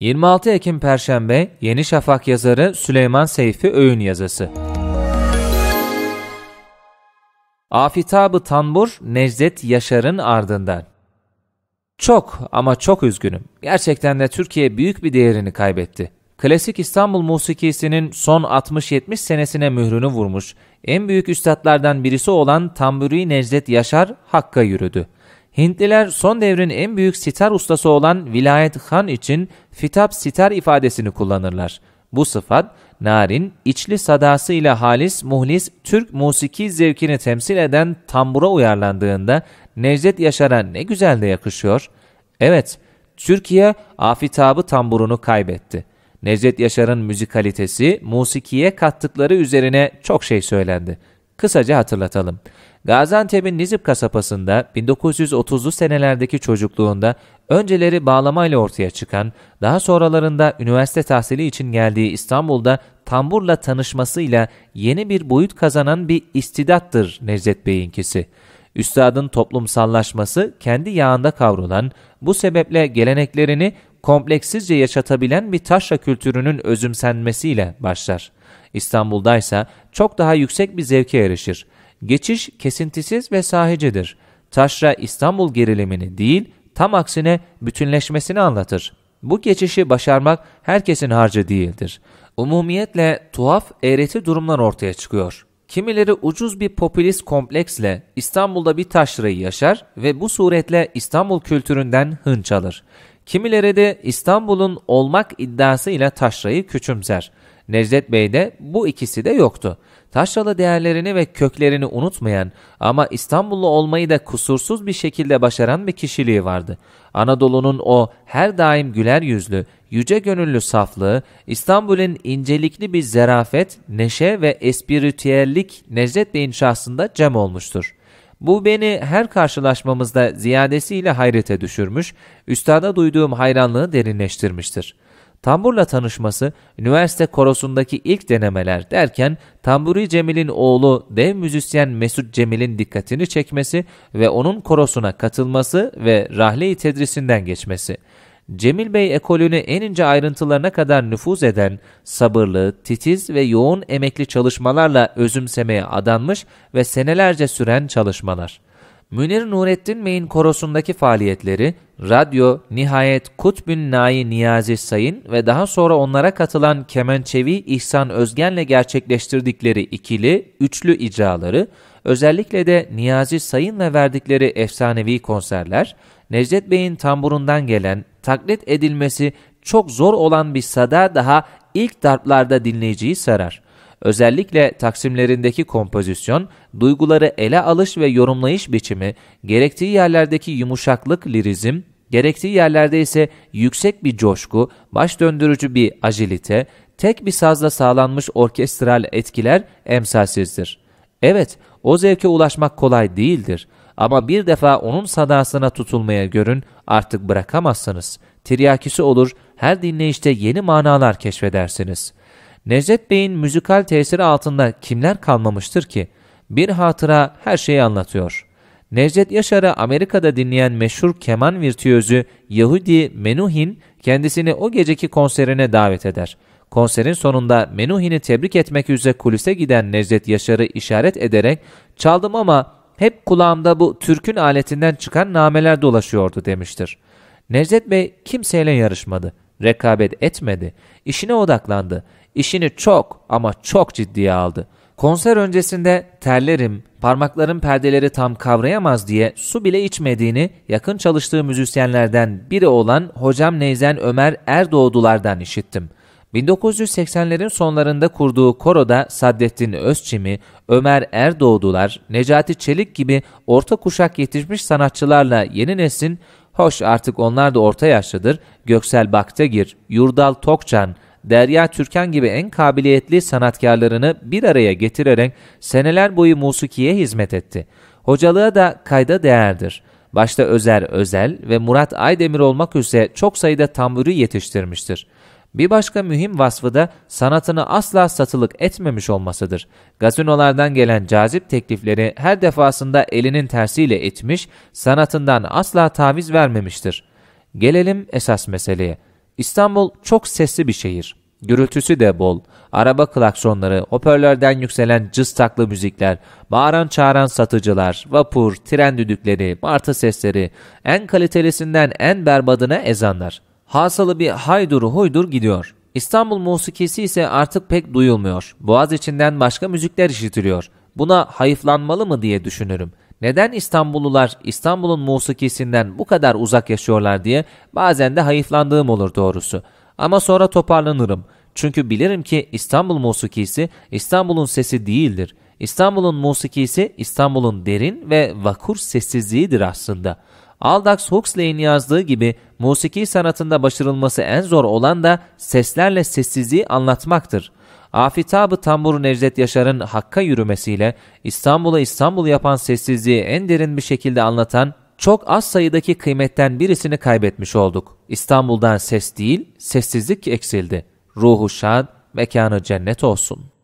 26 Ekim Perşembe Yeni Şafak yazarı Süleyman Seyfi Öğün yazısı. Afitabı Tanbur Necdet Yaşar'ın ardından. Çok ama çok üzgünüm. Gerçekten de Türkiye büyük bir değerini kaybetti. Klasik İstanbul musikisinin son 60-70 senesine mührünü vurmuş, en büyük üstadlardan birisi olan Tamburi Necdet Yaşar Hakk'a yürüdü. Hintliler son devrin en büyük sitar ustası olan Vilayet Han için fitap sitar ifadesini kullanırlar. Bu sıfat, narin, içli sadası ile halis, muhlis, Türk musiki zevkini temsil eden tambura uyarlandığında Necdet Yaşar'a ne güzel de yakışıyor. Evet, Türkiye afitabı tamburunu kaybetti. Necdet Yaşar'ın müzikalitesi, musikiye kattıkları üzerine çok şey söylendi. Kısaca hatırlatalım. Gaziantep'in Nizip kasabasında 1930'lu senelerdeki çocukluğunda önceleri bağlamayla ortaya çıkan, daha sonralarında üniversite tahsili için geldiği İstanbul'da tamburla tanışmasıyla yeni bir boyut kazanan bir istidattır Necdet Bey'inkisi. Üstadın toplumsallaşması kendi yağında kavrulan, bu sebeple geleneklerini kompleksizce yaşatabilen bir taşra kültürünün özümsenmesiyle başlar. İstanbul'da ise çok daha yüksek bir zevke yarışır. Geçiş kesintisiz ve sahicedir. Taşra İstanbul gerilimini değil, tam aksine bütünleşmesini anlatır. Bu geçişi başarmak herkesin harcı değildir. Umumiyetle tuhaf eğreti durumlar ortaya çıkıyor. Kimileri ucuz bir popülist kompleksle İstanbul'da bir taşrayı yaşar ve bu suretle İstanbul kültüründen hınç alır. Kimileri de İstanbul'un olmak iddiasıyla taşrayı küçümser. Necdet Bey'de bu ikisi de yoktu. Taşralı değerlerini ve köklerini unutmayan ama İstanbullu olmayı da kusursuz bir şekilde başaran bir kişiliği vardı. Anadolu'nun o her daim güler yüzlü, yüce gönüllü saflığı, İstanbul'un incelikli bir zerafet, neşe ve espiritüellik Necdet Bey'in şahsında cem olmuştur. Bu beni her karşılaşmamızda ziyadesiyle hayrete düşürmüş, üstada duyduğum hayranlığı derinleştirmiştir. Tamburla tanışması, üniversite korosundaki ilk denemeler derken Tamburi Cemil'in oğlu dev müzisyen Mesut Cemil'in dikkatini çekmesi ve onun korosuna katılması ve rahle tedrisinden geçmesi.'' Cemil Bey ekolünü en ince ayrıntılarına kadar nüfuz eden, sabırlı, titiz ve yoğun emekli çalışmalarla özümsemeye adanmış ve senelerce süren çalışmalar. Münir Nurettin Bey'in korosundaki faaliyetleri, radyo, nihayet Kutbün Nai Niyazi Sayın ve daha sonra onlara katılan Kemençevi İhsan Özgen'le gerçekleştirdikleri ikili, üçlü icraları, özellikle de Niyazi Sayın'la verdikleri efsanevi konserler, Necdet Bey'in tamburundan gelen taklit edilmesi çok zor olan bir sada daha ilk darplarda dinleyiciyi sarar. Özellikle taksimlerindeki kompozisyon, duyguları ele alış ve yorumlayış biçimi, gerektiği yerlerdeki yumuşaklık lirizm, gerektiği yerlerde ise yüksek bir coşku, baş döndürücü bir agilite, tek bir sazla sağlanmış orkestral etkiler emsalsizdir. Evet, o zevke ulaşmak kolay değildir. Ama bir defa onun sadasına tutulmaya görün, artık bırakamazsınız. Tiryakisi olur, her dinleyişte yeni manalar keşfedersiniz. Necdet Bey'in müzikal tesiri altında kimler kalmamıştır ki? Bir hatıra her şeyi anlatıyor. Necdet Yaşar'ı Amerika'da dinleyen meşhur keman virtüözü Yahudi Menuhin kendisini o geceki konserine davet eder. Konserin sonunda Menuhin'i tebrik etmek üzere kulise giden Necdet Yaşar'ı işaret ederek çaldım ama hep kulağımda bu Türk'ün aletinden çıkan nameler dolaşıyordu demiştir. Necdet Bey kimseyle yarışmadı, rekabet etmedi, işine odaklandı. işini çok ama çok ciddiye aldı. Konser öncesinde terlerim, parmakların perdeleri tam kavrayamaz diye su bile içmediğini yakın çalıştığı müzisyenlerden biri olan hocam Neyzen Ömer Erdoğdulardan işittim.'' 1980'lerin sonlarında kurduğu koroda Saddettin Özçimi, Ömer Erdoğdular, Necati Çelik gibi orta kuşak yetişmiş sanatçılarla yeni neslin hoş artık onlar da orta yaşlıdır, Göksel Baktegir, Yurdal Tokcan, Derya Türkan gibi en kabiliyetli sanatkarlarını bir araya getirerek seneler boyu musikiye hizmet etti. Hocalığı da kayda değerdir. Başta Özer Özel ve Murat Aydemir olmak üzere çok sayıda tamburi yetiştirmiştir. Bir başka mühim vasfı da sanatını asla satılık etmemiş olmasıdır. Gazinolardan gelen cazip teklifleri her defasında elinin tersiyle etmiş, sanatından asla taviz vermemiştir. Gelelim esas meseleye. İstanbul çok sesli bir şehir. Gürültüsü de bol. Araba klaksonları, hoparlörden yükselen cıstaklı müzikler, bağıran çağıran satıcılar, vapur, tren düdükleri, martı sesleri, en kalitelisinden en berbadına ezanlar. Hasalı bir haydur, huydur gidiyor. İstanbul musikisi ise artık pek duyulmuyor. Boğaz içinden başka müzikler işitiliyor. Buna hayıflanmalı mı diye düşünürüm. Neden İstanbullular İstanbul'un musikisinden bu kadar uzak yaşıyorlar diye bazen de hayıflandığım olur doğrusu. Ama sonra toparlanırım. Çünkü bilirim ki İstanbul musikisi İstanbul'un sesi değildir. İstanbul'un musikisi İstanbul'un derin ve vakur sessizliğidir aslında.'' Aldax Huxley'in yazdığı gibi musiki sanatında başarılması en zor olan da seslerle sessizliği anlatmaktır. Afitabı Tambur Necdet Yaşar'ın Hakk'a yürümesiyle İstanbul'a İstanbul yapan sessizliği en derin bir şekilde anlatan çok az sayıdaki kıymetten birisini kaybetmiş olduk. İstanbul'dan ses değil, sessizlik eksildi. Ruhu şad, mekanı cennet olsun.